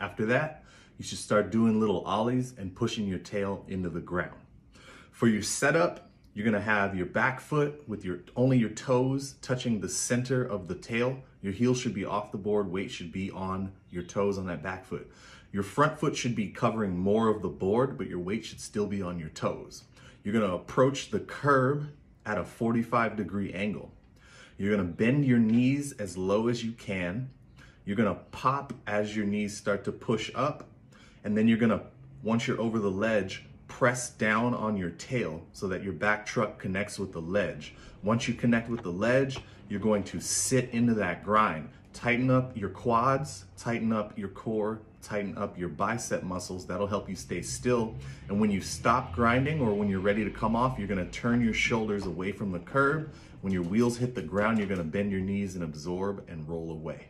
After that, you should start doing little ollies and pushing your tail into the ground. For your setup, you're gonna have your back foot with your only your toes touching the center of the tail. Your heel should be off the board, weight should be on your toes on that back foot. Your front foot should be covering more of the board, but your weight should still be on your toes. You're gonna approach the curb at a 45 degree angle. You're gonna bend your knees as low as you can you're gonna pop as your knees start to push up, and then you're gonna, once you're over the ledge, press down on your tail so that your back truck connects with the ledge. Once you connect with the ledge, you're going to sit into that grind. Tighten up your quads, tighten up your core, tighten up your bicep muscles. That'll help you stay still. And when you stop grinding or when you're ready to come off, you're gonna turn your shoulders away from the curb. When your wheels hit the ground, you're gonna bend your knees and absorb and roll away.